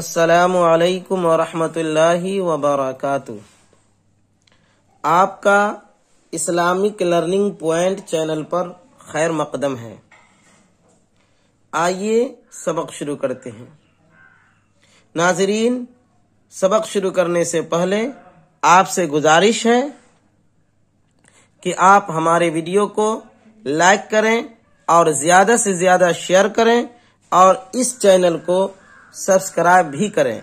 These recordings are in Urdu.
السلام علیکم ورحمۃ اللہ وبرکاتہ آپ کا اسلامک لرننگ پوائنٹ چینل پر خیر مقدم ہے آئیے سبق شروع کرتے ہیں ناظرین سبق شروع کرنے سے پہلے آپ سے گزارش ہے کہ آپ ہمارے ویڈیو کو لائک کریں اور زیادہ سے زیادہ شیئر کریں اور اس چینل کو سبسکرائب بھی کریں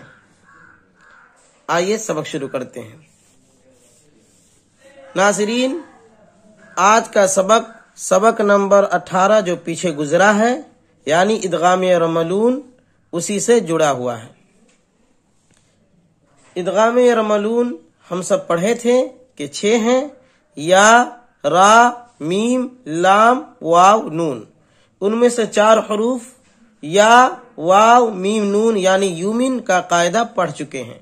آئیے سبق شروع کرتے ہیں ناظرین آج کا سبق سبق نمبر اٹھارہ جو پیچھے گزرا ہے یعنی ادغام رملون اسی سے جڑا ہوا ہے ادغام رملون ہم سب پڑھے تھے کہ چھ ہیں یا را میم لام واو نون ان میں سے چار حروف یا واو میم نون یعنی یومین کا قاعدہ پڑھ چکے ہیں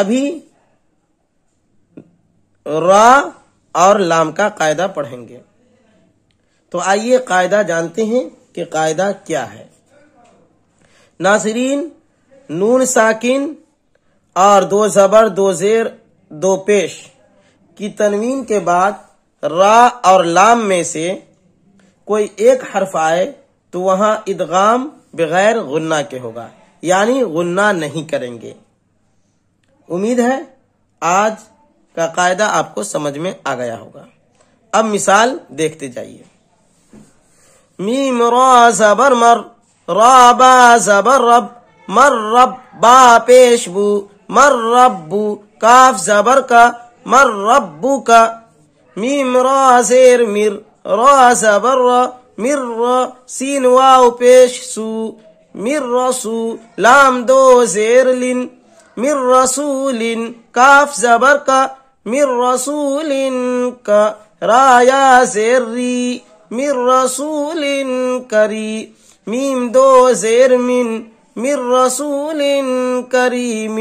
ابھی را اور لام کا قاعدہ پڑھیں گے تو آئیے قاعدہ جانتے ہیں کہ قاعدہ کیا ہے ناصرین نون ساکن اور دو زبر دو زیر دو پیش کی تنوین کے بعد را اور لام میں سے کوئی ایک حرف آئے تو وہاں ادغام بغیر غنہ کے ہوگا یعنی غنہ نہیں کریں گے امید ہے آج کا قاعدہ آپ کو سمجھ میں آ گیا ہوگا اب مثال دیکھتے جائیے میم را زبر مر را با زبر رب مر رب با پیش بو مر ربو کاف زبر کا مر ربو کا میم را زیر مر را زبر را مر سين واو پیش سو مر سو لام دو زیر لن من رسول كاف زبر من رسول كا رايا زري من رسول كري ميم دو زير من من رسول كريم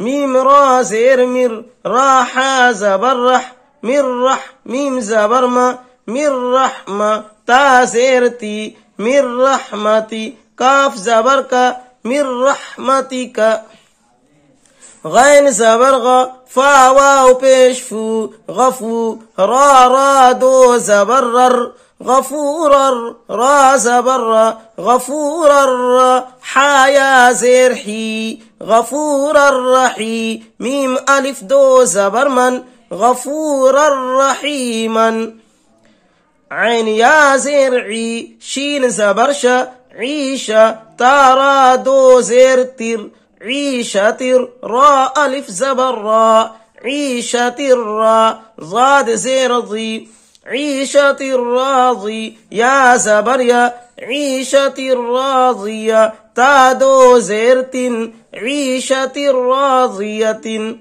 ميم را زير مر راح زبر رح من رح ميم زبرما من رحمة تاسيرتي من رحمتي كاف زبرك من رحمتك غين زبرغ فا واو بيشفو غفو را را دو زبرر غفورر را زبر غفورر حايا زرحي غفور الرحي ميم ألف دو زبرمن غفورا رحيما عين يا زرعي شين زبرشة عيشة تارا دو زر عيشة تر را ألف زبر را عيشة تر را زاد زر ضي عيشة الراضي يا زبريا عيشة الراضية تادو زرت عيشة راضية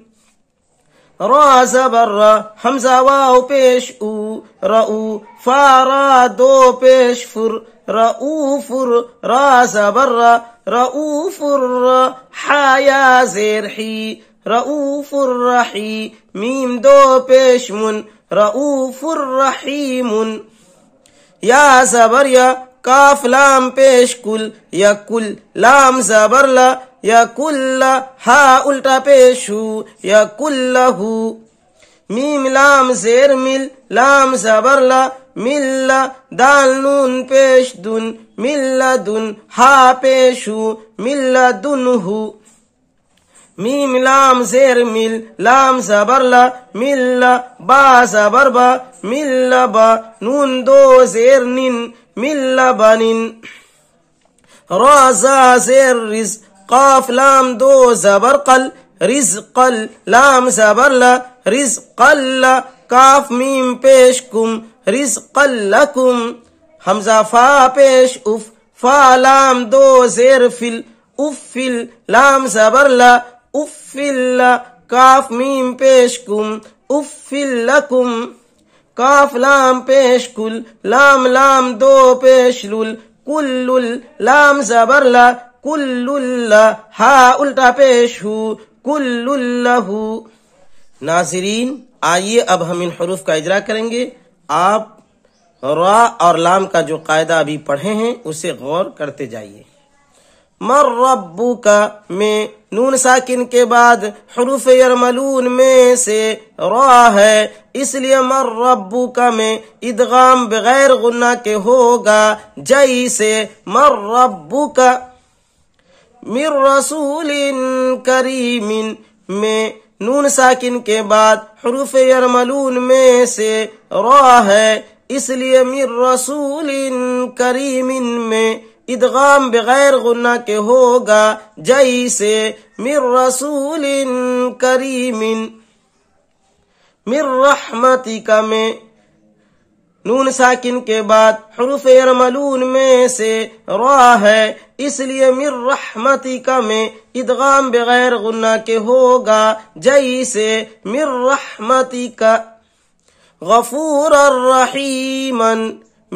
را زبر را حمزه واو پیش او رأو فارا دو پیش فر فر را زبر را فر را حیا زیر حی رؤوف رحی میم دو پیش من رؤوف رحیم یا زبر یا کاف لام پیش کل یا کل لام زبر لا يا كل ها اولتا پیشو يا كل هو ميم لام زير مل لام زبر لا مل دال نون بيش دون مل دون ها پیشو مل دون هو ميم لام زير مل لام زبر لا مل با زبر با مل با نون دو زير نين مل با نين رازا زير رز قاف لام دو زبر قل رزق لام زبر لا رزق لا قاف ميم پیشكم رزق لكم همزة فا پیش اف فا لام دو زير فل افل لام زبر لا افل لا قاف ميم پیشكم افل لكم قاف لام پیش کل لام لام دو پیش لول کل لام زبر لا کل اللہ ہا الٹا پیش ہو کل اللہ ناظرین آئیے اب ہم ان حروف کا اجرا کریں گے آپ را اور لام کا جو قاعدہ ابھی پڑھے ہیں اسے غور کرتے جائیے مر ربو کا میں نون ساکن کے بعد حروف یرملون میں سے را ہے اس لیے ربو کا میں ادغام بغیر غنہ کے ہوگا جائی سے مر ربو کا من رسول کریم میں نون ساکن کے بعد حروف یرملون میں سے را ہے اس لیے من رسول کریم میں ادغام بغیر غنہ کے ہوگا جیسے سے رسول رسول من رحمتی کا میں نون ساکن کے بعد حروف میں سے را ہے اس لیے مر رحمتی کا میں ادغام بغیر غنہ کے ہوگا جیسے سے رحمتی کا غفور الرحیم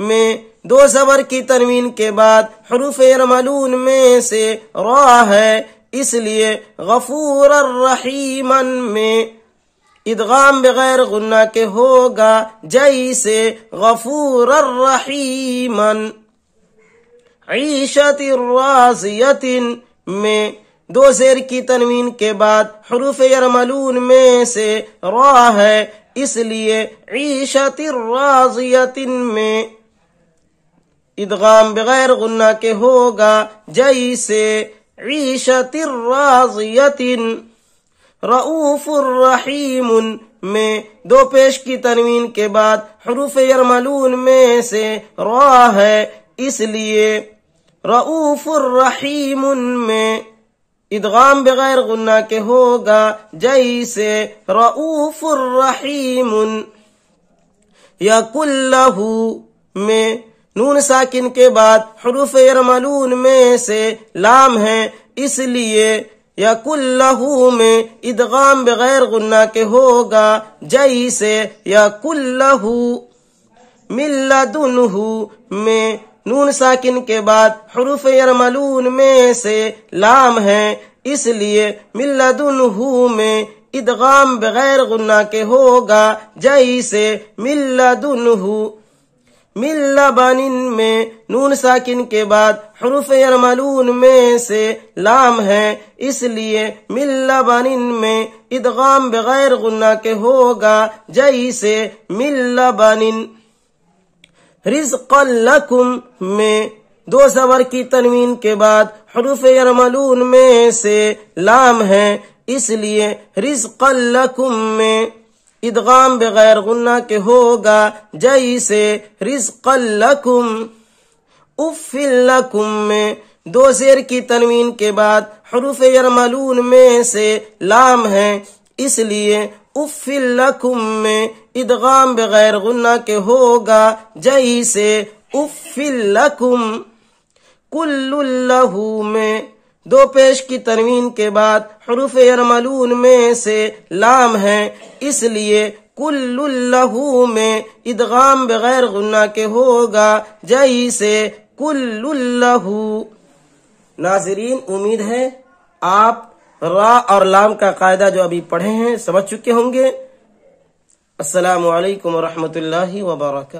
میں دو زبر کی ترمین کے بعد حروف ارملون میں سے را ہے اس لیے غفور الرحیم میں ادغام بغیر غنہ کے ہوگا جیسے غفور الرحیم عیشت الرازیت میں دو زیر کی تنوین کے بعد حروف یرملون میں سے را ہے اس لیے عیشت الرازیت میں ادغام بغیر غنہ کے ہوگا جیسے عیشت الرازیت رعوف الرحیم میں دو پیش کی تنوین کے بعد حروف یرملون میں سے را ہے اس لیے رعوف الرحیم میں ادغام بغیر غنہ کے ہوگا جیسے رعوف الرحیم یا کلہو میں نون ساکن کے بعد حروف یرملون میں سے لام ہے اس لیے یا لہو میں ادغام بغیر غنہ کے ہوگا جیسے سے یا کل لہو دن میں نون ساکن کے بعد حروف یرملون میں سے لام ہے اس لیے مل میں ادغام بغیر غنہ کے ہوگا جیسے سے مل لبن میں نون ساکن کے بعد حروف یرملون میں سے لام ہے اس لیے لبن میں ادغام بغیر غنہ کے ہوگا جیسے سے لبن رزق لکم میں دو زبر کی تنوین کے بعد حروف یرملون میں سے لام ہے اس لیے رزق لکم میں ادغام بغیر غنہ کے ہوگا جیسے سے لکم القم اف لکم میں دو زیر کی تنوین کے بعد حروف یرملون میں سے لام ہے اس لیے اف لکم میں ادغام بغیر غنہ کے ہوگا جیسے سے لکم کل اللہ میں دو پیش کی تنوین کے بعد حروف ارملون میں سے لام ہے اس لیے کل اللہو میں ادغام بغیر غنہ کے ہوگا جائی سے کل اللہو ناظرین امید ہے آپ را اور لام کا قاعدہ جو ابھی پڑھے ہیں سمجھ چکے ہوں گے السلام علیکم ورحمت اللہ وبرکاتہ